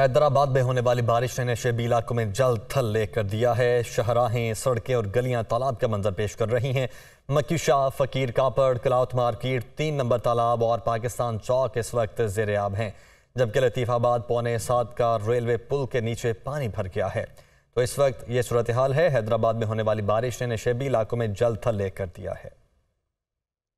हैदराबाद में होने वाली बारिश ने शेबी इलाकों में जल थल लेकर दिया है शहराहें सड़कें और गलियां तालाब का मंजर पेश कर रही हैं मक्की शाह फकीर कापड़ क्लाउथ मार्केट तीन नंबर तालाब और पाकिस्तान चौक इस वक्त जेर आब हैं जबकि लतीफ़ाबाद पौने सात का रेलवे पुल के नीचे पानी भर गया है तो इस वक्त ये सूरत हाल है हैदराबाद में होने वाली बारिश ने शेबी इलाकों में जल थल लेकर दिया है